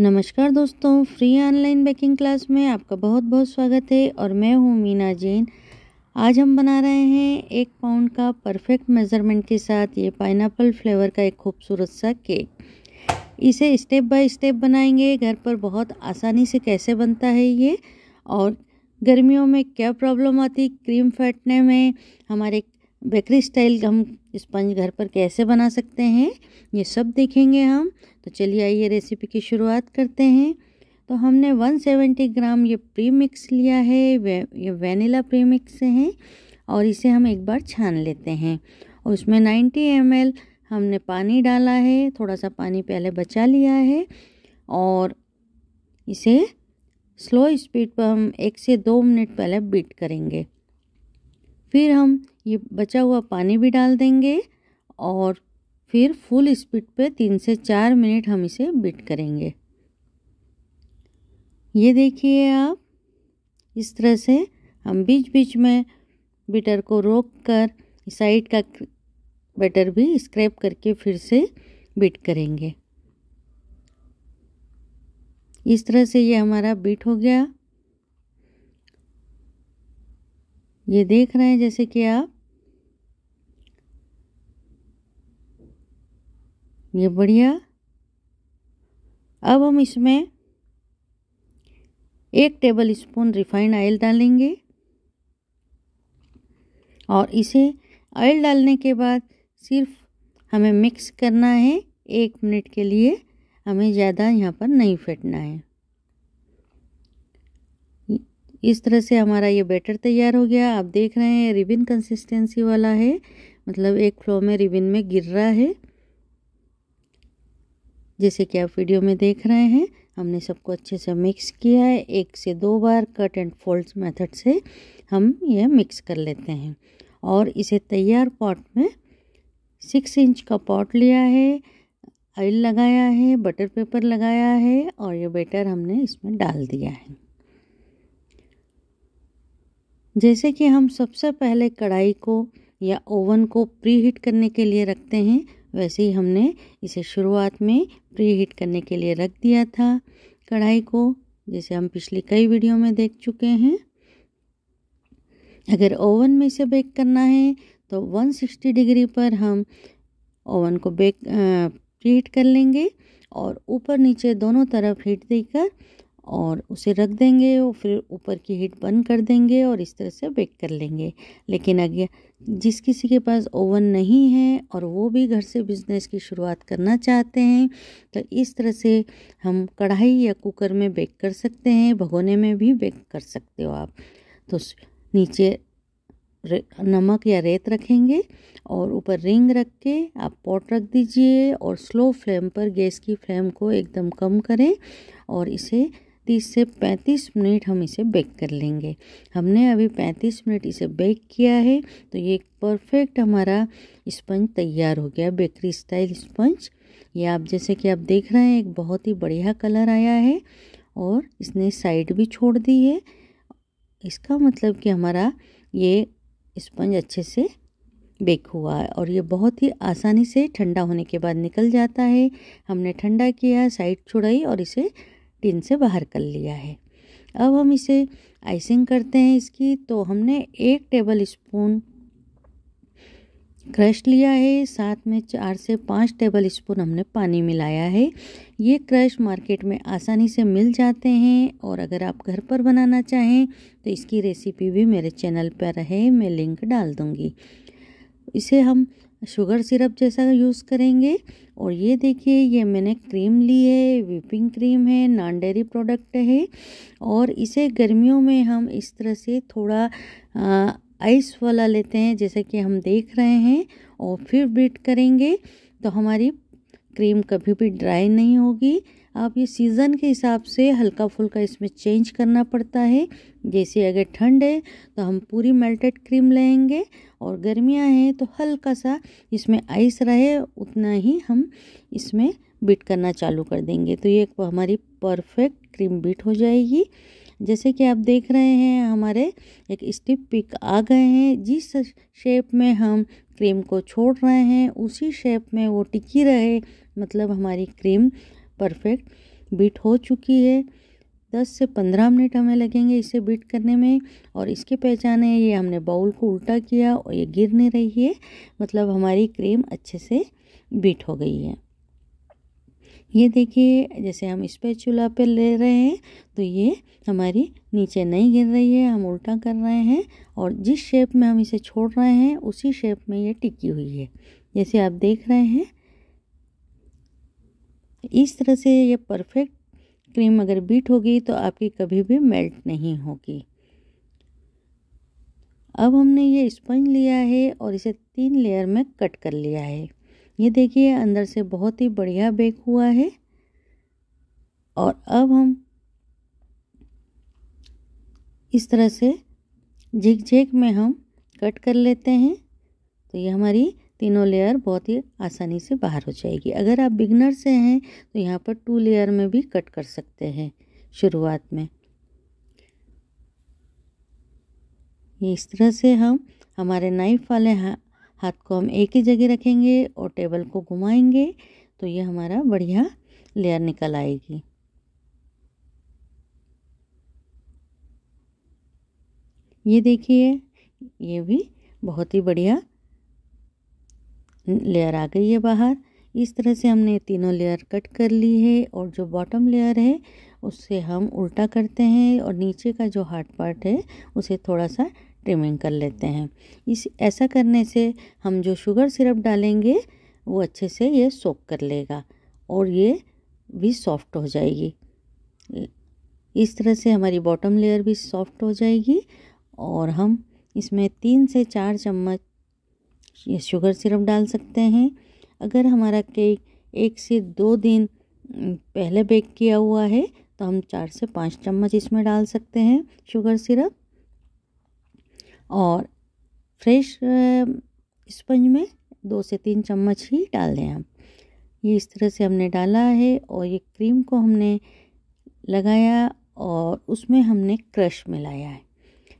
नमस्कार दोस्तों free online baking class में आपका बहुत बहुत स्वागत है और मैं हूँ मीना जैन आज हम बना रहे हैं एक पाउंड का परफेक्ट मेज़रमेंट के साथ ये पाइनएप्पल फ्लेवर का एक खूबसूरत सा केक इसे स्टेप बाय स्टेप बनाएंगे घर पर बहुत आसानी से कैसे बनता है ये और गर्मियों में क्या प्रॉब्लम आती क्रीम फटने में हमारे बेकरी स्टाइल हम स्पंज घर पर कैसे बना सकते हैं ये सब देखेंगे हम तो चलिए आइए रेसिपी की शुरुआत करते हैं तो हमने 170 ग्राम ये प्री मिक्स लिया है वे, ये वेनिला प्री मिक्स है और इसे हम एक बार छान लेते हैं और उसमें 90 एम हमने पानी डाला है थोड़ा सा पानी पहले बचा लिया है और इसे स्लो स्पीड पर हम एक से दो मिनट पहले बीट करेंगे फिर हम ये बचा हुआ पानी भी डाल देंगे और फिर फुल स्पीड पे तीन से चार मिनट हम इसे बीट करेंगे ये देखिए आप इस तरह से हम बीच बीच में बीटर को रोक कर साइड का बैटर भी स्क्रैप करके फिर से बीट करेंगे इस तरह से ये हमारा बीट हो गया ये देख रहे हैं जैसे कि आप ये बढ़िया अब हम इसमें एक टेबल स्पून रिफाइंड ऑयल डालेंगे और इसे ऑयल डालने के बाद सिर्फ हमें मिक्स करना है एक मिनट के लिए हमें ज़्यादा यहाँ पर नहीं फेंटना है इस तरह से हमारा ये बैटर तैयार हो गया आप देख रहे हैं रिबिन कंसिस्टेंसी वाला है मतलब एक फ्लो में रिबिन में गिर रहा है जैसे कि आप वीडियो में देख रहे हैं हमने सबको अच्छे से मिक्स किया है एक से दो बार कट एंड फोल्ड मेथड से हम यह मिक्स कर लेते हैं और इसे तैयार पॉट में सिक्स इंच का पॉट लिया है ऑयल लगाया है बटर पेपर लगाया है और ये बैटर हमने इसमें डाल दिया है जैसे कि हम सबसे पहले कढ़ाई को या ओवन को प्री हीट करने के लिए रखते हैं वैसे ही हमने इसे शुरुआत में प्री हीट करने के लिए रख दिया था कढ़ाई को जैसे हम पिछली कई वीडियो में देख चुके हैं अगर ओवन में इसे बेक करना है तो 160 डिग्री पर हम ओवन को बेक प्री हीट कर लेंगे और ऊपर नीचे दोनों तरफ हीट देकर और उसे रख देंगे और फिर ऊपर की हीट बंद कर देंगे और इस तरह से बेक कर लेंगे लेकिन अगर जिस किसी के पास ओवन नहीं है और वो भी घर से बिज़नेस की शुरुआत करना चाहते हैं तो इस तरह से हम कढ़ाई या कुकर में बेक कर सकते हैं भगोने में भी बेक कर सकते हो आप तो नीचे नमक या रेत रखेंगे और ऊपर रिंग रख के आप पॉट रख दीजिए और स्लो फ्लेम पर गैस की फ्लेम को एकदम कम करें और इसे तीस से पैंतीस मिनट हम इसे बेक कर लेंगे हमने अभी पैंतीस मिनट इसे बेक किया है तो ये परफेक्ट हमारा स्पंज तैयार हो गया बेकरी स्टाइल स्पंज ये आप जैसे कि आप देख रहे हैं एक बहुत ही बढ़िया कलर आया है और इसने साइड भी छोड़ दी है इसका मतलब कि हमारा ये स्पंज अच्छे से बेक हुआ है और ये बहुत ही आसानी से ठंडा होने के बाद निकल जाता है हमने ठंडा किया साइड छुड़ाई और इसे टिन से बाहर कर लिया है अब हम इसे आइसिंग करते हैं इसकी तो हमने एक टेबल स्पून क्रश लिया है साथ में चार से पाँच टेबल स्पून हमने पानी मिलाया है ये क्रश मार्केट में आसानी से मिल जाते हैं और अगर आप घर पर बनाना चाहें तो इसकी रेसिपी भी मेरे चैनल पर है मैं लिंक डाल दूँगी इसे हम शुगर सिरप जैसा यूज़ करेंगे और ये देखिए ये मैंने क्रीम ली है विपिंग क्रीम है नॉन डेयरी प्रोडक्ट है और इसे गर्मियों में हम इस तरह से थोड़ा आइस वाला लेते हैं जैसे कि हम देख रहे हैं और फिर बीट करेंगे तो हमारी क्रीम कभी भी ड्राई नहीं होगी आप ये सीज़न के हिसाब से हल्का फुल्का इसमें चेंज करना पड़ता है जैसे अगर ठंड है तो हम पूरी मेल्टेड क्रीम लेंगे और गर्मियाँ हैं तो हल्का सा इसमें आइस रहे उतना ही हम इसमें बीट करना चालू कर देंगे तो ये हमारी परफेक्ट क्रीम बीट हो जाएगी जैसे कि आप देख रहे हैं हमारे एक स्टिप पिक आ गए हैं जिस शेप में हम क्रीम को छोड़ रहे हैं उसी शेप में वो टिकी रहे मतलब हमारी क्रीम परफेक्ट बीट हो चुकी है दस से पंद्रह मिनट हमें लगेंगे इसे बीट करने में और इसके पहचान है ये हमने बाउल को उल्टा किया और ये गिर नहीं रही है मतलब हमारी क्रीम अच्छे से बीट हो गई है ये देखिए जैसे हम इस पर चूल्हा पर ले रहे हैं तो ये हमारी नीचे नहीं गिर रही है हम उल्टा कर रहे हैं और जिस शेप में हम इसे छोड़ रहे हैं उसी शेप में ये टिकी हुई है जैसे आप देख रहे हैं इस तरह से ये परफेक्ट क्रीम अगर बीट होगी तो आपकी कभी भी मेल्ट नहीं होगी अब हमने ये स्पंज लिया है और इसे तीन लेयर में कट कर लिया है ये देखिए अंदर से बहुत ही बढ़िया बेक हुआ है और अब हम इस तरह से झिकझेक में हम कट कर लेते हैं तो ये हमारी तीनों लेयर बहुत ही आसानी से बाहर हो जाएगी अगर आप बिगनर से हैं तो यहाँ पर टू लेयर में भी कट कर सकते हैं शुरुआत में इस तरह से हम हमारे नाइफ वाले हा, हाथ को हम एक ही जगह रखेंगे और टेबल को घुमाएंगे तो ये हमारा बढ़िया लेयर निकल आएगी ये देखिए ये भी बहुत ही बढ़िया लेयर आ गई है बाहर इस तरह से हमने तीनों लेयर कट कर ली है और जो बॉटम लेयर है उससे हम उल्टा करते हैं और नीचे का जो हार्ड पार्ट है उसे थोड़ा सा ट्रिमिंग कर लेते हैं इस ऐसा करने से हम जो शुगर सिरप डालेंगे वो अच्छे से ये सोप कर लेगा और ये भी सॉफ्ट हो जाएगी इस तरह से हमारी बॉटम लेयर भी सॉफ्ट हो जाएगी और हम इसमें तीन से चार चम्मच या शुगर सिरप डाल सकते हैं अगर हमारा केक एक से दो दिन पहले बेक किया हुआ है तो हम चार से पाँच चम्मच इसमें डाल सकते हैं शुगर सिरप और फ्रेश स्पंज में दो से तीन चम्मच ही डाल दें आप ये इस तरह से हमने डाला है और ये क्रीम को हमने लगाया और उसमें हमने क्रश मिलाया है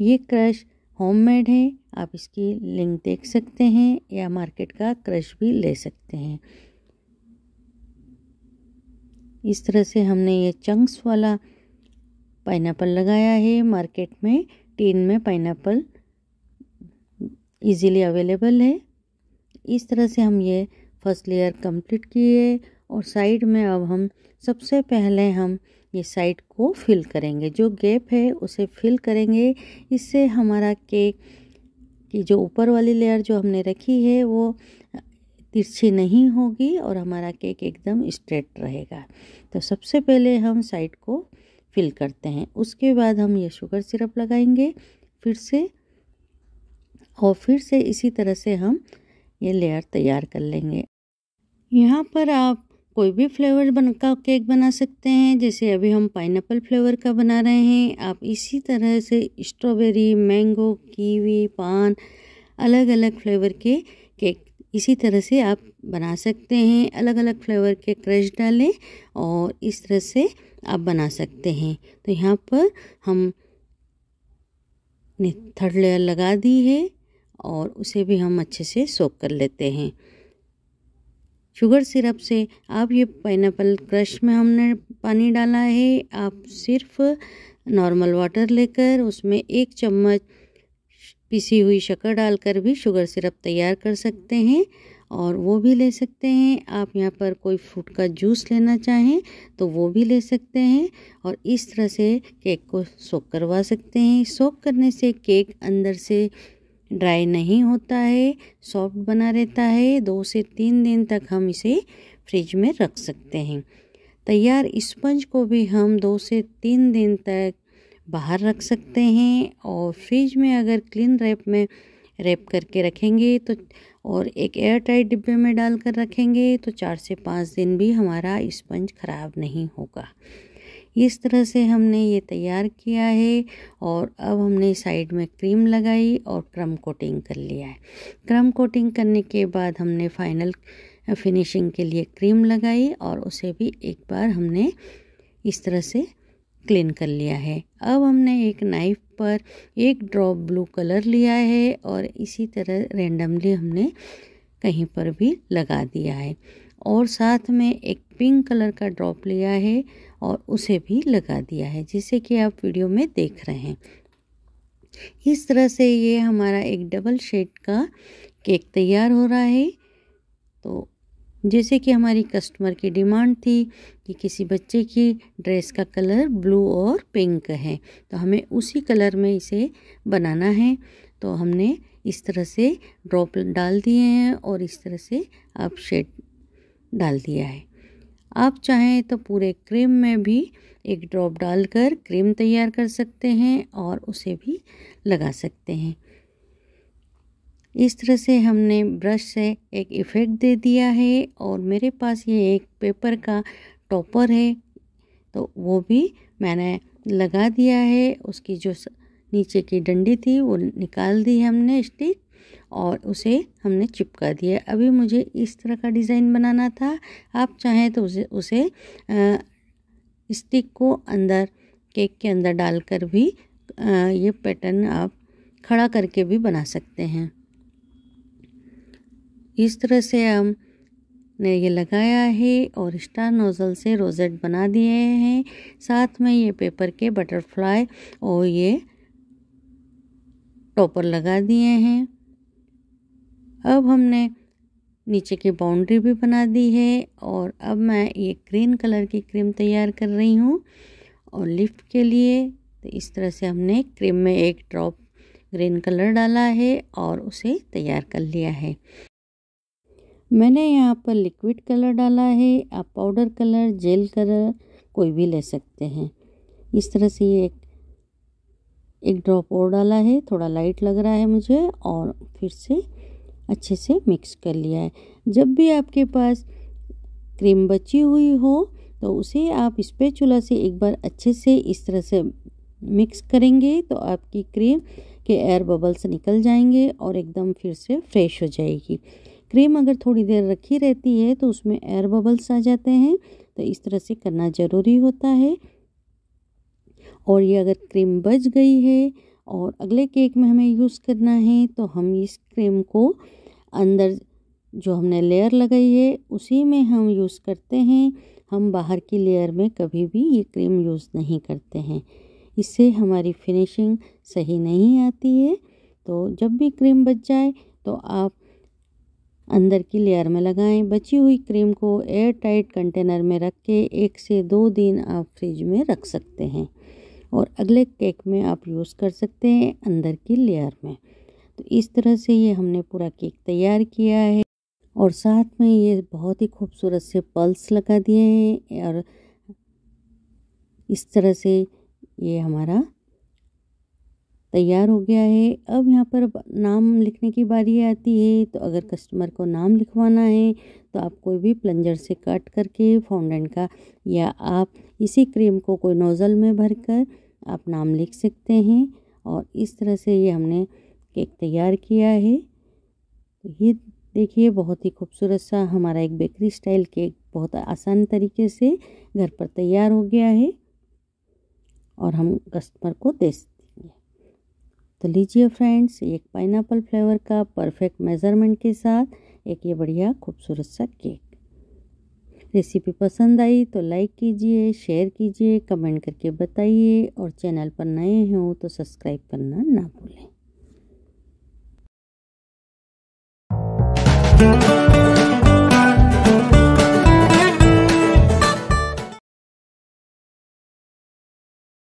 ये क्रश होममेड है आप इसकी लिंक देख सकते हैं या मार्केट का क्रश भी ले सकते हैं इस तरह से हमने ये चंक्स वाला पाइन लगाया है मार्केट में टीन में पाइन इजीली अवेलेबल है इस तरह से हम ये फर्स्ट लेयर कंप्लीट किए और साइड में अब हम सबसे पहले हम ये साइड को फिल करेंगे जो गैप है उसे फिल करेंगे इससे हमारा केक की जो ऊपर वाली लेयर जो हमने रखी है वो तिरछी नहीं होगी और हमारा केक एकदम स्ट्रेट रहेगा तो सबसे पहले हम साइड को फिल करते हैं उसके बाद हम ये शुगर सिरप लगाएंगे फिर से और फिर से इसी तरह से हम ये लेयर तैयार कर लेंगे यहाँ पर आप कोई भी फ्लेवर बन का केक बना सकते हैं जैसे अभी हम पाइनएप्पल फ्लेवर का बना रहे हैं आप इसी तरह से स्ट्रॉबेरी मैंगो कीवी पान अलग अलग फ्लेवर के केक इसी तरह से आप बना सकते हैं अलग अलग फ्लेवर के क्रश डालें और इस तरह से आप बना सकते हैं तो यहाँ पर हम ने थर्ड लेयर लगा दी है और उसे भी हम अच्छे से सोक कर लेते हैं शुगर सिरप से आप ये पाइनएप्पल क्रश में हमने पानी डाला है आप सिर्फ नॉर्मल वाटर लेकर उसमें एक चम्मच पिसी हुई शक्कर डालकर भी शुगर सिरप तैयार कर सकते हैं और वो भी ले सकते हैं आप यहाँ पर कोई फ्रूट का जूस लेना चाहें तो वो भी ले सकते हैं और इस तरह से केक को सोक करवा सकते हैं सोक करने से केक अंदर से ड्राई नहीं होता है सॉफ्ट बना रहता है दो से तीन दिन तक हम इसे फ्रिज में रख सकते हैं तैयार स्पंज को भी हम दो से तीन दिन तक बाहर रख सकते हैं और फ्रिज में अगर क्लीन रैप में रैप करके रखेंगे तो और एक एयर टाइट डिब्बे में डालकर रखेंगे तो चार से पाँच दिन भी हमारा स्पंज ख़राब नहीं होगा इस तरह से हमने ये तैयार किया है और अब हमने साइड में क्रीम लगाई और क्रम कोटिंग कर लिया है क्रम कोटिंग करने के बाद हमने फाइनल फिनिशिंग के लिए क्रीम लगाई और उसे भी एक बार हमने इस तरह से क्लीन कर लिया है अब हमने एक नाइफ पर एक ड्रॉप ब्लू कलर लिया है और इसी तरह रेंडमली हमने कहीं पर भी लगा दिया है और साथ में एक पिंक कलर का ड्रॉप लिया है और उसे भी लगा दिया है जिसे कि आप वीडियो में देख रहे हैं इस तरह से ये हमारा एक डबल शेड का केक तैयार हो रहा है तो जैसे कि हमारी कस्टमर की डिमांड थी कि किसी बच्चे की ड्रेस का कलर ब्लू और पिंक है तो हमें उसी कलर में इसे बनाना है तो हमने इस तरह से ड्रॉप डाल दिए हैं और इस तरह से आप शेड डाल दिया है आप चाहें तो पूरे क्रीम में भी एक ड्रॉप डालकर क्रीम तैयार कर सकते हैं और उसे भी लगा सकते हैं इस तरह से हमने ब्रश से एक इफ़ेक्ट दे दिया है और मेरे पास ये एक पेपर का टॉपर है तो वो भी मैंने लगा दिया है उसकी जो नीचे की डंडी थी वो निकाल दी हमने स्टिक और उसे हमने चिपका दिया अभी मुझे इस तरह का डिज़ाइन बनाना था आप चाहें तो उसे उसे स्टिक को अंदर केक के अंदर डालकर भी ये पैटर्न आप खड़ा करके भी बना सकते हैं इस तरह से हम ने ये लगाया है और स्टार नोज़ल से रोजेट बना दिए हैं साथ में ये पेपर के बटरफ्लाई और ये टॉपर लगा दिए हैं अब हमने नीचे की बाउंड्री भी बना दी है और अब मैं ये ग्रीन कलर की क्रीम तैयार कर रही हूँ और लिफ्ट के लिए तो इस तरह से हमने क्रीम में एक ड्रॉप ग्रीन कलर डाला है और उसे तैयार कर लिया है मैंने यहाँ पर लिक्विड कलर डाला है आप पाउडर कलर जेल कलर कोई भी ले सकते हैं इस तरह से ये एक एक ड्रॉप और डाला है थोड़ा लाइट लग रहा है मुझे और फिर से अच्छे से मिक्स कर लिया है जब भी आपके पास क्रीम बची हुई हो तो उसे आप स्पेचुला से एक बार अच्छे से इस तरह से मिक्स करेंगे तो आपकी क्रीम के एयर बबल्स निकल जाएंगे और एकदम फिर से फ्रेश हो जाएगी क्रीम अगर थोड़ी देर रखी रहती है तो उसमें एयर बबल्स आ जाते हैं तो इस तरह से करना ज़रूरी होता है और ये अगर क्रीम बच गई है और अगले केक में हमें यूज़ करना है तो हम इस क्रीम को अंदर जो हमने लेयर लगाई है उसी में हम यूज़ करते हैं हम बाहर की लेयर में कभी भी ये क्रीम यूज़ नहीं करते हैं इससे हमारी फिनिशिंग सही नहीं आती है तो जब भी क्रीम बच जाए तो आप अंदर की लेयर में लगाएं बची हुई क्रीम को एयर टाइट कंटेनर में रख के एक से दो दिन आप फ्रिज में रख सकते हैं और अगले केक में आप यूज़ कर सकते हैं अंदर की लेयर में तो इस तरह से ये हमने पूरा केक तैयार किया है और साथ में ये बहुत ही खूबसूरत से पल्स लगा दिए हैं और इस तरह से ये हमारा तैयार हो गया है अब यहाँ पर नाम लिखने की बारी आती है तो अगर कस्टमर को नाम लिखवाना है तो आप कोई भी प्लंजर से काट करके फाउंडेंट का या आप इसी क्रीम को कोई नोज़ल में भर कर आप नाम लिख सकते हैं और इस तरह से ये हमने केक तैयार किया है तो ये देखिए बहुत ही खूबसूरत सा हमारा एक बेकरी स्टाइल केक बहुत आसान तरीके से घर पर तैयार हो गया है और हम कस्टमर को दे देंगे तो लीजिए फ्रेंड्स एक पाइनएप्पल फ्लेवर का परफेक्ट मेज़रमेंट के साथ एक ये बढ़िया खूबसूरत सा केक रेसिपी पसंद आई तो लाइक कीजिए शेयर कीजिए कमेंट करके बताइए और चैनल पर नए हों तो सब्सक्राइब करना ना भूलें Thank you.